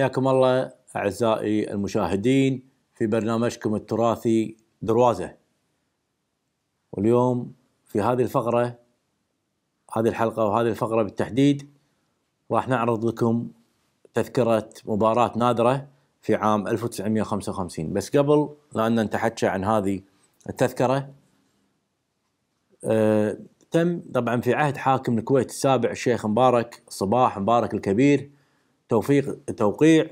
حياكم الله اعزائي المشاهدين في برنامجكم التراثي دروازه. واليوم في هذه الفقره هذه الحلقه وهذه الفقره بالتحديد راح نعرض لكم تذكره مباراه نادره في عام 1955 بس قبل لان نتحكى عن هذه التذكره أه تم طبعا في عهد حاكم الكويت السابع الشيخ مبارك صباح مبارك الكبير توفيق توقيع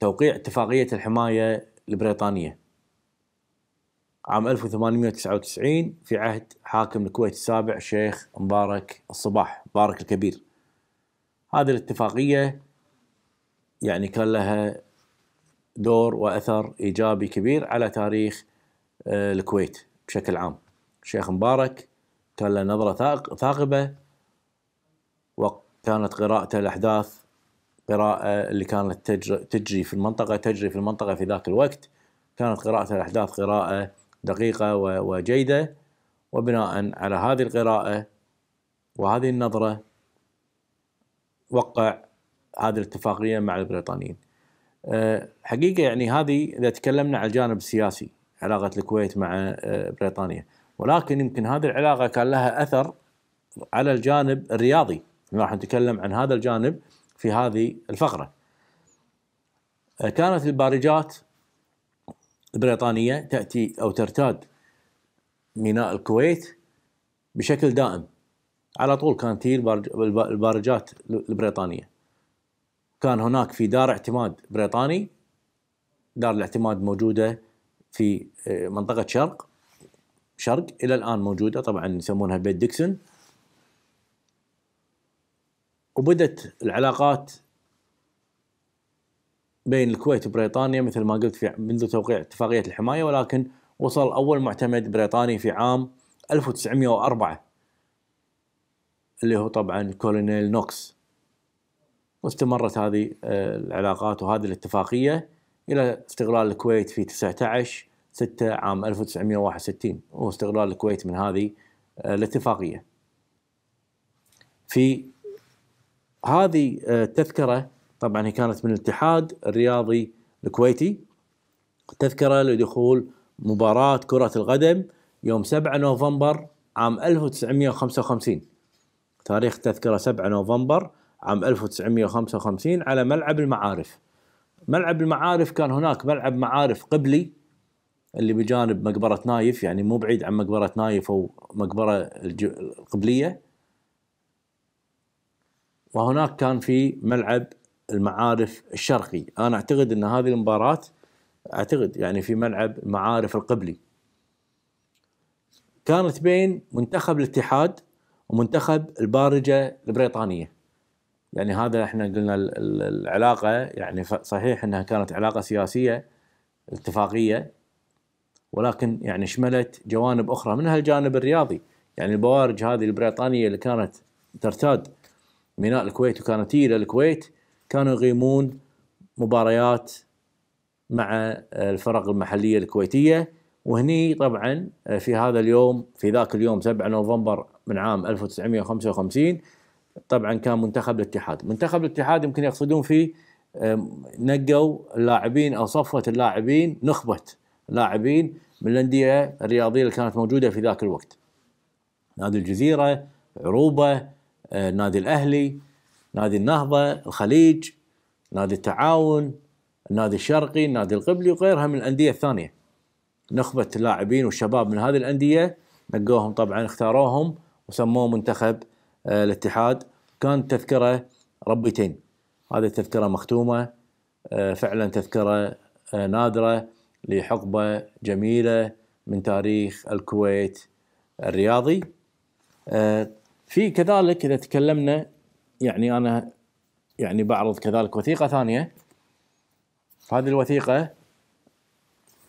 توقيع اتفاقية الحماية البريطانية عام 1899 في عهد حاكم الكويت السابع الشيخ مبارك الصباح مبارك الكبير هذه الاتفاقية يعني كان لها دور وأثر إيجابي كبير على تاريخ آه، الكويت بشكل عام الشيخ مبارك كان له نظرة ثاقبة وكانت قراءته الأحداث قراءة اللي كانت تجري في المنطقة تجري في المنطقة في ذاك الوقت كانت قراءة الأحداث قراءة دقيقة وجيدة وبناء على هذه القراءة وهذه النظرة وقع هذه الاتفاقية مع البريطانيين أه، حقيقة يعني هذه إذا تكلمنا على الجانب السياسي علاقة الكويت مع أه، بريطانيا ولكن يمكن هذه العلاقة كان لها أثر على الجانب الرياضي راح نتكلم عن هذا الجانب في هذه الفقرة آه، كانت البارجات البريطانية تأتي أو ترتاد ميناء الكويت بشكل دائم على طول كانت هي البارجات البريطانية كان هناك في دار اعتماد بريطاني دار الاعتماد موجودة في آه، منطقة شرق شرق إلى الآن موجودة طبعا يسمونها بيت ديكسون وبدت العلاقات بين الكويت وبريطانيا مثل ما قلت في منذ توقيع اتفاقية الحماية ولكن وصل أول معتمد بريطاني في عام 1904 اللي هو طبعا كولونيل نوكس واستمرت هذه آه، العلاقات وهذه الاتفاقية إلى استغلال الكويت في 19 6 عام 1961 واستغلال الكويت من هذه آه، الاتفاقية في هذه التذكره آه، طبعا هي كانت من الاتحاد الرياضي الكويتي تذكره لدخول مباراه كره القدم يوم 7 نوفمبر عام 1955 تاريخ تذكره 7 نوفمبر عام 1955 على ملعب المعارف ملعب المعارف كان هناك ملعب معارف قبلي اللي بجانب مقبرة نايف يعني مو بعيد عن مقبرة نايف أو مقبرة القبلية وهناك كان في ملعب المعارف الشرقي انا اعتقد ان هذه المباراه اعتقد يعني في ملعب المعارف القبلي كانت بين منتخب الاتحاد ومنتخب البارجه البريطانيه يعني هذا احنا قلنا العلاقه يعني صحيح انها كانت علاقه سياسيه اتفاقيه ولكن يعني شملت جوانب اخرى منها الجانب الرياضي يعني البوارج هذه البريطانيه اللي كانت ترتاد ميناء الكويت وكانت تيجي الى الكويت كانوا يقيمون مباريات مع الفرق المحليه الكويتيه وهني طبعا في هذا اليوم في ذاك اليوم 7 نوفمبر من عام 1955 طبعا كان منتخب الاتحاد، منتخب الاتحاد يمكن يقصدون فيه نقوا اللاعبين او صفوه اللاعبين نخبه لاعبين من الانديه الرياضيه اللي كانت موجوده في ذاك الوقت. نادي الجزيره، عروبه، النادي آه، الاهلي نادي النهضه الخليج نادي التعاون النادي الشرقي النادي القبلي وغيرها من الانديه الثانيه نخبه اللاعبين والشباب من هذه الانديه نقوهم طبعا اختاروهم وسموه منتخب آه، الاتحاد كان تذكره ربيتين هذه التذكره مختومه آه، فعلا تذكره نادره لحقبه جميله من تاريخ الكويت الرياضي في كذلك اذا تكلمنا يعني انا يعني بعرض كذلك وثيقه ثانيه هذه الوثيقه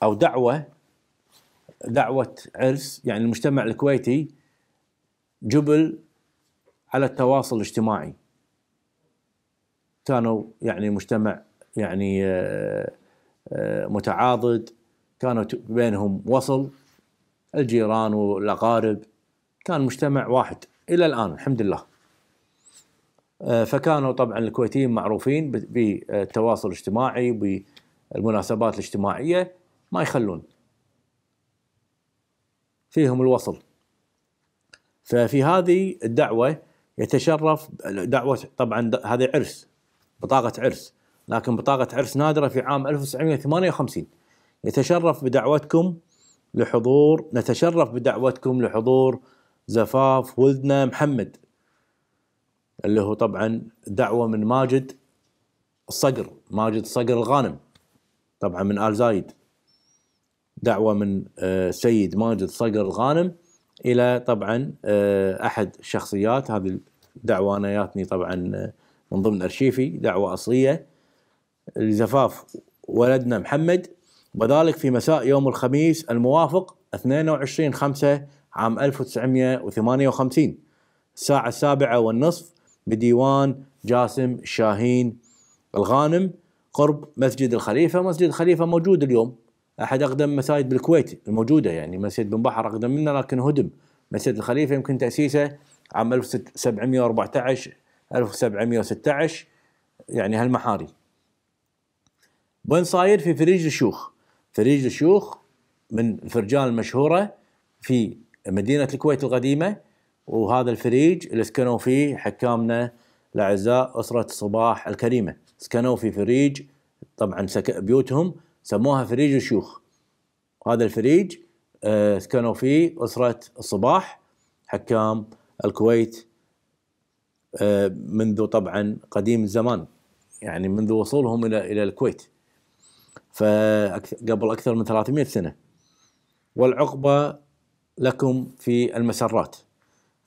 او دعوه دعوه عرس يعني المجتمع الكويتي جبل على التواصل الاجتماعي كانوا يعني مجتمع يعني آه، آه، متعاضد كانوا بينهم وصل الجيران والاقارب كان مجتمع واحد الى الان الحمد لله آه، فكانوا طبعا الكويتيين معروفين بالتواصل الاجتماعي بالمناسبات الاجتماعيه ما يخلون فيهم الوصل ففي هذه الدعوه يتشرف دعوه طبعا هذه عرس بطاقه عرس لكن بطاقه عرس نادره في عام 1958 يتشرف بدعوتكم لحضور نتشرف بدعوتكم لحضور زفاف ولدنا محمد اللي هو طبعا دعوة من ماجد الصقر ماجد صقر الغانم طبعا من آل زايد دعوة من آه، سيد ماجد صقر الغانم إلى طبعا آه، أحد الشخصيات هذه الدعوة أنا ياتني طبعا آه، من ضمن أرشيفي دعوة أصلية لزفاف ولدنا محمد وذلك في مساء يوم الخميس الموافق 22 5 عام 1958 الساعة السابعة والنصف بديوان جاسم شاهين الغانم قرب مسجد الخليفة مسجد الخليفة موجود اليوم أحد أقدم مساجد بالكويت الموجودة يعني مسجد بن بحر أقدم منه لكن هدم مسجد الخليفة يمكن تأسيسه عام 1714 1716 يعني هالمحاري وين صاير في فريج الشيوخ فريج الشيوخ من الفرجان المشهورة في مدينة الكويت القديمة وهذا الفريج اللي سكنوا فيه حكامنا الأعزاء أسرة صباح الكريمة سكنوا في فريج طبعا بيوتهم سموها فريج الشيوخ هذا الفريج آه، سكنوا فيه أسرة الصباح حكام الكويت آه، منذ طبعا قديم الزمان يعني منذ وصولهم إلى إلى الكويت فقبل أكثر من 300 سنة والعقبة لكم في المسرات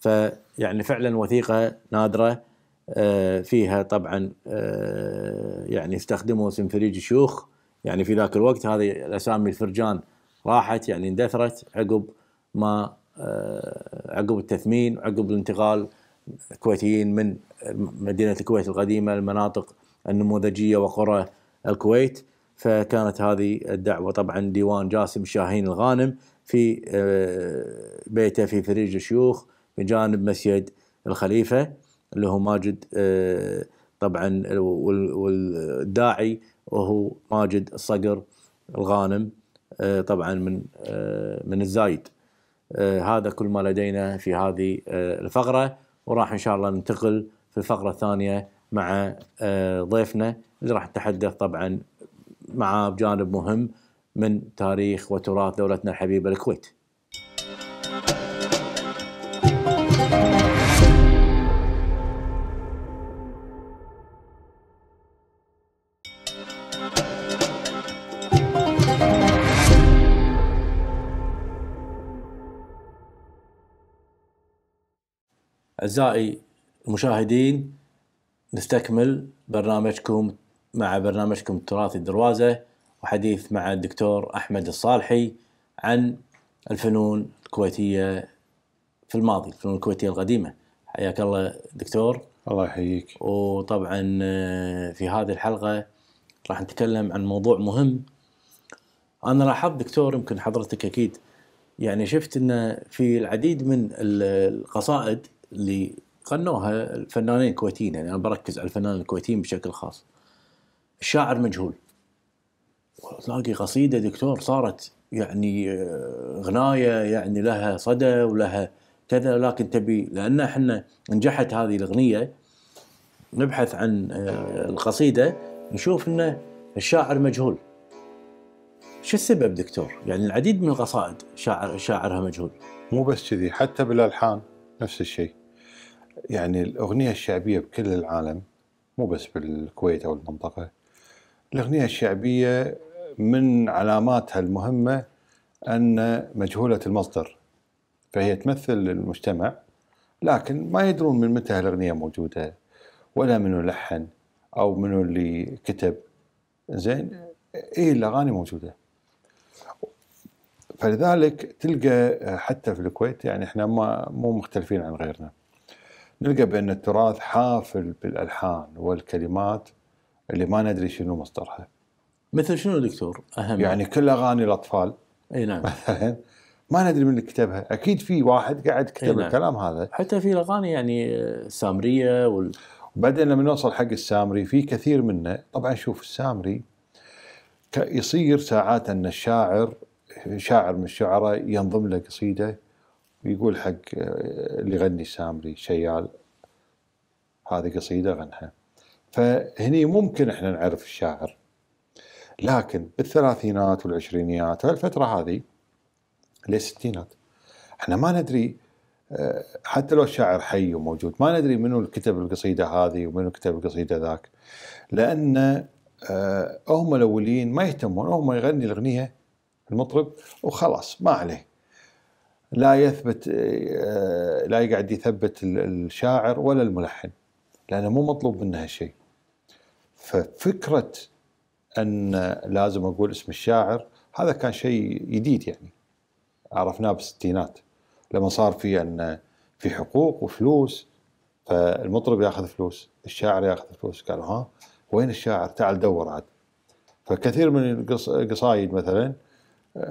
فيعني فعلا وثيقه نادره آه، فيها طبعا آه، يعني استخدموا سنفريج الشيوخ يعني في ذاك الوقت هذه الاسامي الفرجان راحت يعني اندثرت عقب ما آه، عقب التثمين عقب الانتقال الكويتيين من مدينه الكويت القديمه المناطق النموذجيه وقرى الكويت فكانت هذه الدعوه طبعا ديوان جاسم شاهين الغانم في آه، بيته في فريج الشيوخ بجانب مسجد الخليفة اللي هو ماجد آه، طبعا والداعي وهو ماجد الصقر الغانم آه، طبعا من من الزايد هذا كل ما لدينا في هذه الفقرة وراح إن شاء الله ننتقل في الفقرة الثانية مع ضيفنا اللي راح نتحدث طبعا معاه بجانب مهم من تاريخ وتراث دولتنا الحبيبة الكويت أعزائي المشاهدين نستكمل برنامجكم مع برنامجكم تراثي الدروازة وحديث مع الدكتور أحمد الصالحي عن الفنون الكويتية في الماضي الفنون الكويتية القديمة حياك الله دكتور الله يحييك وطبعا آه، في هذه الحلقة راح نتكلم عن موضوع مهم أنا لاحظت دكتور يمكن حضرتك أكيد يعني شفت أن في العديد من القصائد اللي غنوها الفنانين الكويتيين يعني أنا بركز على الفنانين الكويتيين بشكل خاص الشاعر مجهول تلاقي قصيده دكتور صارت يعني آه، غنايه يعني لها صدى ولها كذا لكن تبي لان احنا نجحت هذه الاغنيه نبحث عن آه، القصيده نشوف ان الشاعر مجهول شو السبب دكتور؟ يعني العديد من القصائد شاعر شاعرها مجهول مو بس كذي حتى بالالحان نفس الشيء يعني الاغنيه الشعبيه بكل العالم مو بس بالكويت او المنطقه الاغنيه الشعبيه من علاماتها المهمة أن مجهولة المصدر فهي تمثل المجتمع لكن ما يدرون من متى الأغنية موجودة ولا منو لحن أو منو اللي كتب زين إيه الأغاني موجودة فلذلك تلقى حتى في الكويت يعني احنا ما مو مختلفين عن غيرنا نلقى بأن التراث حافل بالألحان والكلمات اللي ما ندري شنو مصدرها مثل شنو دكتور؟ اهم يعني كل اغاني الاطفال اي نعم مثلا ما ندري من اللي كتبها اكيد في واحد قاعد كتب نعم. الكلام هذا حتى في الاغاني يعني السامريه آه، وال... وبعدين لما نوصل حق السامري في كثير منه طبعا شوف السامري يصير ساعات ان الشاعر شاعر من الشعراء ينظم له قصيده ويقول حق آه، اللي يغني السامري شيال هذه قصيده غنها فهني ممكن احنا نعرف الشاعر لكن بالثلاثينات والعشرينيات هالفتره هذه للستينات احنا ما ندري آه، حتى لو الشاعر حي وموجود ما ندري منو اللي كتب القصيده هذه ومنو كتب القصيده ذاك لان آه، هم الاولين ما يهتمون هم يغني الاغنيه المطرب وخلاص ما عليه لا يثبت آه، لا يقعد يثبت الشاعر ولا الملحن لانه مو مطلوب منه هالشيء ففكره ان لازم اقول اسم الشاعر هذا كان شيء جديد يعني عرفناه بالستينات لما صار في ان في حقوق وفلوس فالمطرب ياخذ فلوس الشاعر ياخذ فلوس قالوا ها وين الشاعر تعال دور عاد فكثير من القصايد مثلا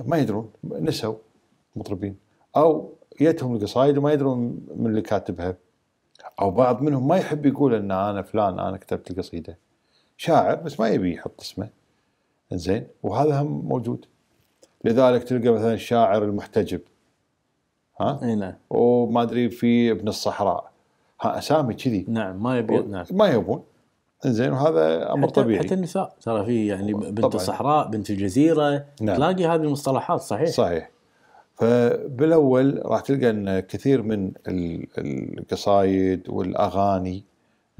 ما يدرون نسوا مطربين او جتهم القصايد وما يدرون من اللي كاتبها او بعض منهم ما يحب يقول ان انا فلان انا كتبت القصيده شاعر بس ما يبي يحط اسمه زين وهذا هم موجود لذلك تلقى مثلا الشاعر المحتجب ها اي نعم وما ادري في ابن الصحراء ها اسامي كذي نعم ما يبي نعم ما يبون زين وهذا امر حتى طبيعي حتى النساء ترى في يعني بنت طبعًا. الصحراء بنت الجزيره نعم. تلاقي هذه المصطلحات صحيح صحيح فبالاول راح تلقى ان كثير من القصايد والاغاني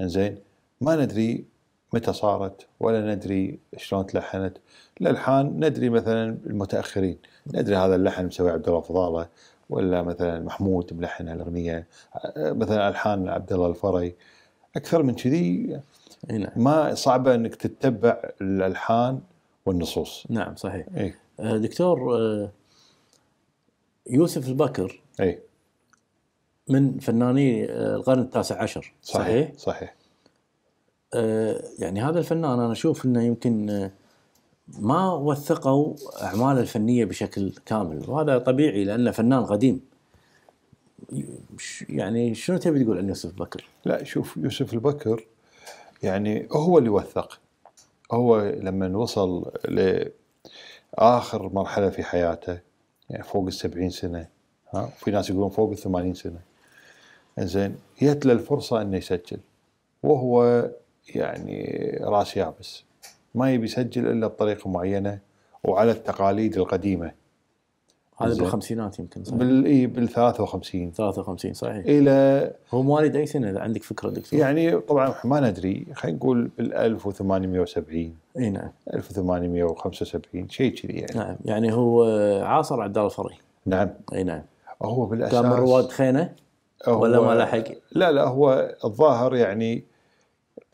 زين ما ندري متى صارت ولا ندري شلون تلحنت الالحان ندري مثلا المتاخرين ندري هذا اللحن مسوي عبد الله فضاله ولا مثلا محمود ملحن هالاغنيه مثلا الحان عبد الله الفري اكثر من كذي نعم. ما صعبه انك تتبع الالحان والنصوص نعم صحيح إيه؟ دكتور آه، يوسف البكر إيه؟ من فناني آه، القرن التاسع عشر صحيح صحيح, صحيح. آه، يعني هذا الفنان انا اشوف انه يمكن آه، ما وثقوا اعماله الفنيه بشكل كامل وهذا طبيعي لانه فنان قديم يعني شنو تبي تقول عن يوسف بكر؟ لا شوف يوسف البكر يعني هو اللي وثق هو لما وصل لآخر مرحلة في حياته يعني فوق السبعين سنة ها في ناس يقولون فوق الثمانين سنة زين جت له الفرصة أنه يسجل وهو يعني راس يابس ما يبي يسجل الا بطريقه معينه وعلى التقاليد القديمه هذا بالخمسينات يمكن صحيح بال اي بال 53 53 صحيح الى هو مواليد اي سنه اذا عندك فكره دكتور؟ يعني طبعا ما ندري خلينا نقول بال 1870 اي نعم 1875 شيء كذي يعني نعم يعني هو عاصر عبد الله الفري نعم اي نعم هو بالاساس كان من رواد خينه ولا ما لحق؟ لا لا هو الظاهر يعني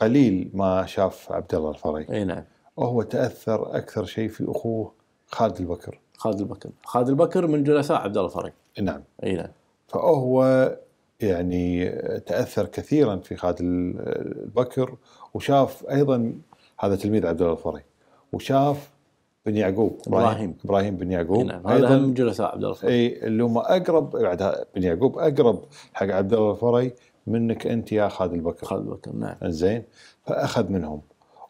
قليل ما شاف عبد الله الفري اي نعم وهو تاثر اكثر شيء في اخوه خالد البكر خالد البكر خالد البكر من جلساء عبد الله الفري نعم اي نعم فهو يعني تاثر كثيرا في خالد البكر وشاف ايضا هذا تلميذ عبد الله الفري وشاف بن يعقوب ابراهيم ابراهيم بن يعقوب نعم هذا من جلساء عبد الله الفري اي اللي هم اقرب بعد بن يعقوب اقرب حق عبد الله الفري منك انت يا خالد البكر خالد البكر نعم زين فاخذ منهم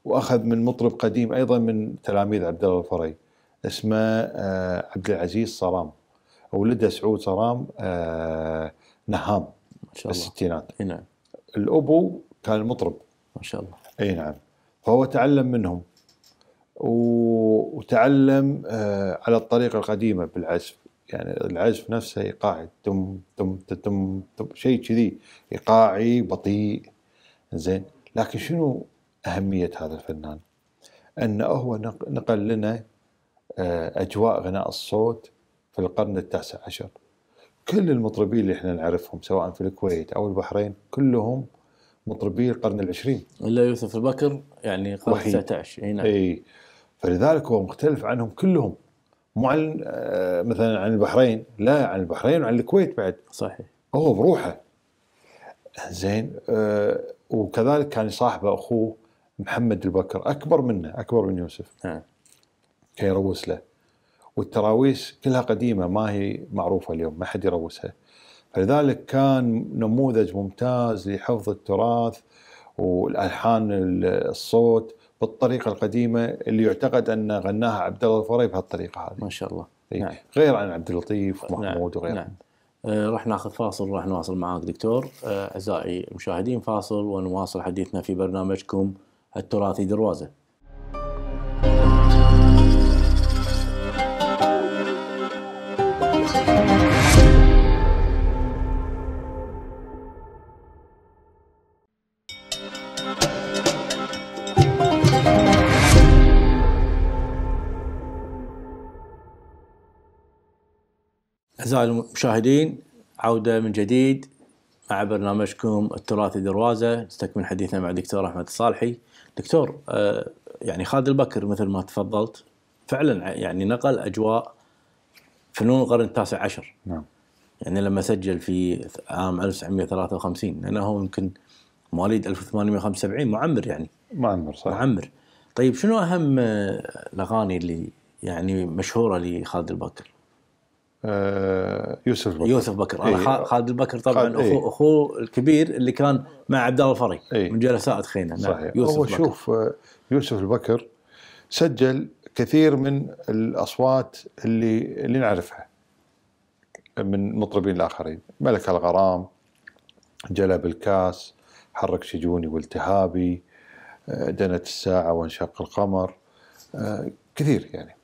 واخذ من مطرب قديم ايضا من تلاميذ عبد الله الفري اسمه آه، عبد العزيز صرام ولده سعود صرام آه، نهام ما شاء الله الستينات اي نعم الابو كان مطرب ما شاء الله اي نعم فهو تعلم منهم وتعلم آه، على الطريقه القديمه بالعزف يعني العزف نفسه ايقاعي تم تم تم, تم شيء كذي ايقاعي بطيء زين لكن شنو اهميه هذا الفنان؟ انه هو نقل لنا آه، اجواء غناء الصوت في القرن التاسع عشر كل المطربين اللي احنا نعرفهم سواء في الكويت او البحرين كلهم مطربي القرن العشرين الا يوسف البكر يعني قرن 19 اي نعم اي فلذلك هو مختلف عنهم كلهم مو عن آه، مثلا عن البحرين لا عن البحرين وعن الكويت بعد صحيح هو بروحه زين أه وكذلك كان صاحبه اخوه محمد البكر اكبر منه اكبر من يوسف نعم كان يروس له والتراويس كلها قديمه ما هي معروفه اليوم ما حد يروسها فلذلك كان نموذج ممتاز لحفظ التراث والالحان الصوت بالطريقه القديمه اللي يعتقد ان غناها عبد الله الفري بهالطريقه هذه. ما شاء الله. إيه. نعم. غير عن عبد اللطيف نعم. ومحمود نعم. وغيره. نعم. آه، راح ناخذ فاصل راح نواصل معاك دكتور آه، اعزائي المشاهدين فاصل ونواصل حديثنا في برنامجكم التراثي دروازه. أعزائي المشاهدين عودة من جديد مع برنامجكم التراثي دروازة نستكمل حديثنا مع الدكتور أحمد الصالحي دكتور آه، يعني خالد البكر مثل ما تفضلت فعلا يعني نقل أجواء فنون القرن التاسع عشر نعم يعني لما سجل في عام 1953 لأنه هو يمكن مواليد 1875 معمر يعني معمر صح معمر طيب شنو أهم آه، الأغاني اللي يعني مشهورة لخالد البكر؟ آه، يوسف بكر يوسف بكر إيه. انا إيه؟ خالد البكر طبعا خالد إيه؟ اخوه الكبير اللي كان مع عبد الله الفري إيه؟ من جلساء خينا نعم. صحيح يوسف هو بكر. شوف آه، يوسف البكر سجل كثير من الاصوات اللي اللي نعرفها من مطربين الاخرين ملك الغرام جلب الكاس حرك شجوني والتهابي آه، دنت الساعه وانشق القمر كثير يعني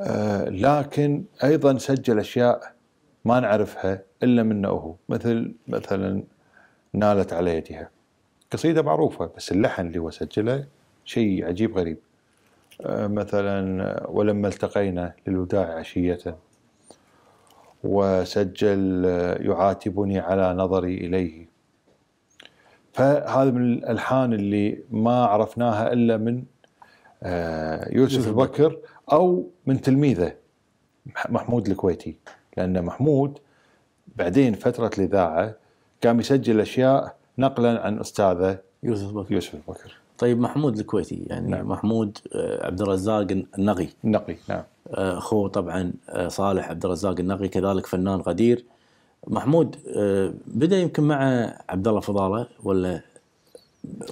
آه، لكن ايضا سجل اشياء ما نعرفها الا منه هو مثل مثلا نالت على يدها قصيده معروفه بس اللحن اللي هو سجله شيء عجيب غريب آه، مثلا ولما التقينا للوداع عشيه وسجل آه، يعاتبني على نظري اليه فهذا من الالحان اللي ما عرفناها الا من آه، يوسف البكر او من تلميذه محمود الكويتي لان محمود بعدين فتره الاذاعه قام يسجل اشياء نقلا عن استاذه يوسف بكر يوسف البكر طيب محمود الكويتي يعني نعم. محمود آه، عبد الرزاق النقي النقي نعم آه، اخوه طبعا صالح عبد الرزاق النقي كذلك فنان قدير محمود بدا يمكن مع عبد الله فضاله ولا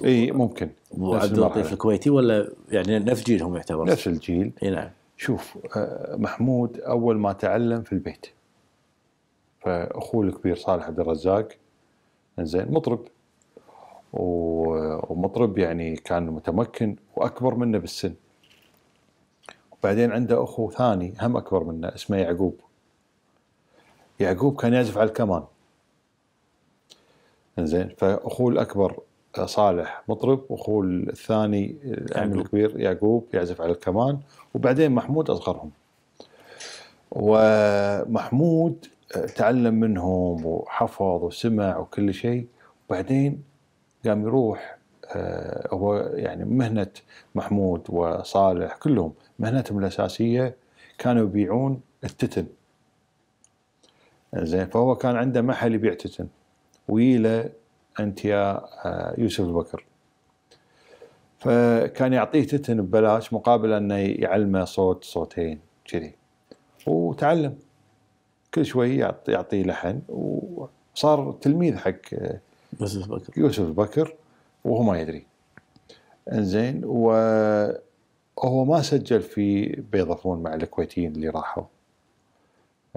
اي ممكن وعبد اللطيف الكويتي ولا يعني نفس جيلهم يعتبر نفس الجيل اي نعم شوف آه، محمود اول ما تعلم في البيت فاخوه الكبير صالح عبد الرزاق زين مطرب ومطرب يعني كان متمكن واكبر منه بالسن وبعدين عنده اخو ثاني هم اكبر منه اسمه يعقوب يعقوب كان يعزف على الكمان زين فاخوه الاكبر صالح مطرب واخوه الثاني العم الكبير يعقوب يعزف على الكمان وبعدين محمود اصغرهم ومحمود آه، تعلم منهم وحفظ وسمع وكل شيء وبعدين قام يروح آه، هو يعني مهنة محمود وصالح كلهم مهنتهم الأساسية كانوا يبيعون التتن زين فهو كان عنده محل يبيع تتن ويله انت يا آه، يوسف البكر فكان يعطيه تتن ببلاش مقابل انه يعلمه صوت صوتين كذي وتعلم كل شوي يعطيه لحن وصار تلميذ حق آه، يوسف بكر يوسف بكر وهو ما يدري انزين وهو ما سجل في بيضافون مع الكويتيين اللي راحوا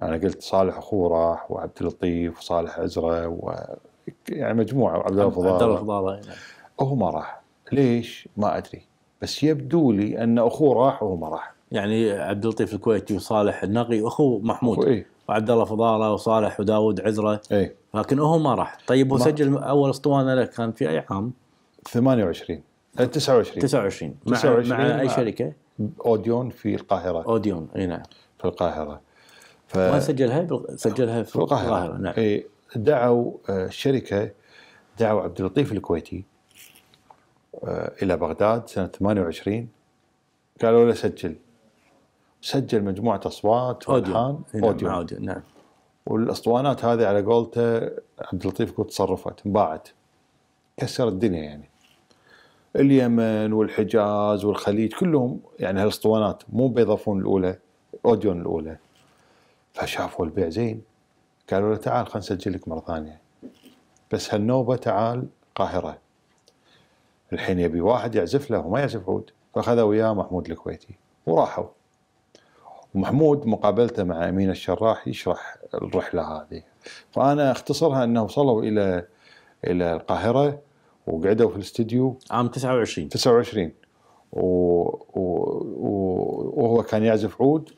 انا يعني قلت صالح اخوه راح وعبد اللطيف وصالح عزره يعني مجموعه عبد الله فضاله عبد الله إيه. يعني. هو ما راح ليش؟ ما ادري بس يبدو لي ان اخوه راح وهو ما راح يعني عبد اللطيف الكويتي وصالح النقي اخو محمود إيه؟ وعبد الله فضاله وصالح وداود عذره إيه؟ لكن هو ما راح طيب وسجل اول اسطوانه له كان في اي عام؟ 28 29 29 مع, 29 مع, مع اي شركه؟ اوديون في القاهره اوديون اي نعم في القاهره ف... ما سجلها؟ سجلها في, في القاهره, القاهرة. نعم إيه دعوا الشركه آه، دعوا عبد اللطيف الكويتي آه، الى بغداد سنه 28 قالوا له سجل سجل مجموعه اصوات والحان نعم، اوديو نعم, نعم والاسطوانات هذه على قولته عبد اللطيف كنت تصرفت انباعت كسر الدنيا يعني اليمن والحجاز والخليج كلهم يعني هالاسطوانات مو بيضافون الاولى اوديون الاولى فشافوا البيع زين قالوا له تعال خلينا نسجل لك مره ثانيه بس هالنوبه تعال القاهره الحين يبي واحد يعزف له وما يعزف عود فاخذه وياه محمود الكويتي وراحوا ومحمود مقابلته مع امين الشراح يشرح الرحله هذه فانا اختصرها انه وصلوا الى الى القاهره وقعدوا في الاستديو عام 29 29 و... و... و... وهو كان يعزف عود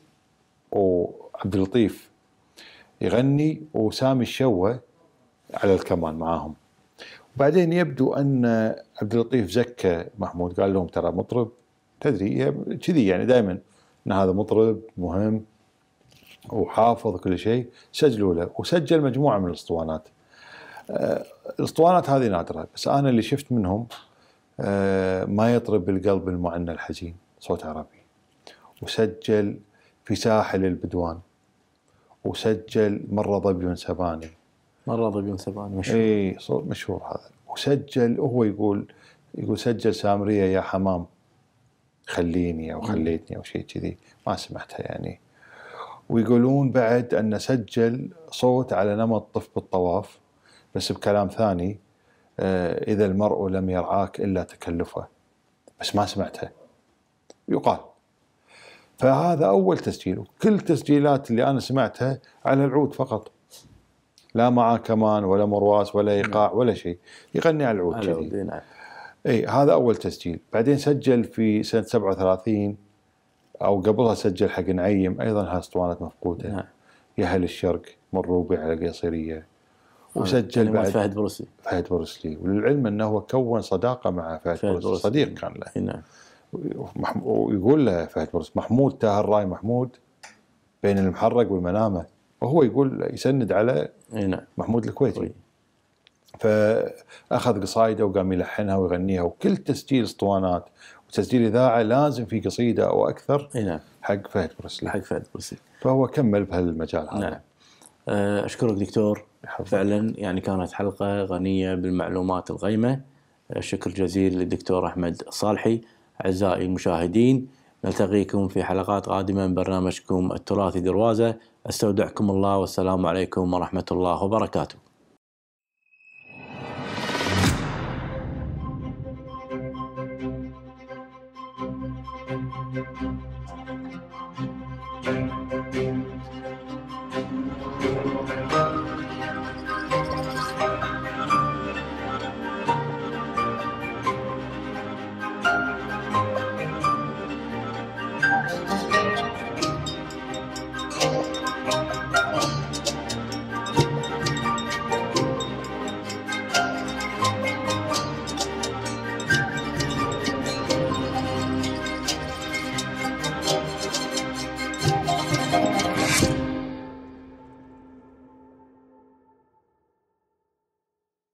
وعبد اللطيف يغني وسامي الشوه على الكمان معاهم وبعدين يبدو ان عبد اللطيف زكى محمود قال لهم ترى مطرب تدري كذي يعني دائما ان هذا مطرب مهم وحافظ كل شيء سجلوا له وسجل مجموعه من الاسطوانات آه، الاسطوانات هذه نادره بس انا اللي شفت منهم آه، ما يطرب القلب المعنى الحزين صوت عربي وسجل في ساحل البدوان وسجل مرة ظبي سباني مرة ظبي سباني مشهور اي مشهور هذا وسجل هو يقول يقول سجل سامرية يا حمام خليني او خليتني او شيء كذي ما سمعتها يعني ويقولون بعد انه سجل صوت على نمط طف بالطواف بس بكلام ثاني آه، اذا المرء لم يرعاك الا تكلفه بس ما سمعتها يقال فهذا اول تسجيل كل تسجيلات اللي انا سمعتها على العود فقط لا معاه كمان ولا مرواس ولا ايقاع نعم. ولا شيء يغني على العود نعم اي هذا اول تسجيل بعدين سجل في سنه 37 او قبلها سجل حق نعيم ايضا ها مفقوده نعم. يا اهل الشرق من روبي على القيصريه وسجل يعني بعد فهد بروسلي فهد بروسلي وللعلم انه هو كون صداقه مع فهد, فهد بروسلي صديق كان له نعم ويقول له فهد بروس محمود تاه الراي محمود بين المحرق والمنامه وهو يقول يسند على نعم. محمود الكويتي طيب. فاخذ قصايده وقام يلحنها ويغنيها وكل تسجيل اسطوانات وتسجيل اذاعه لازم في قصيده او اكثر نعم. حق فهد برسلي حق فهد برسلي فهو كمل بهالمجال هذا نعم. آه، اشكرك دكتور حفظ. فعلا يعني كانت حلقه غنيه بالمعلومات القيمه آه، شكر جزيل للدكتور احمد صالحي أعزائي المشاهدين نلتقيكم في حلقات قادمة من برنامجكم التراثي دروازة استودعكم الله والسلام عليكم ورحمة الله وبركاته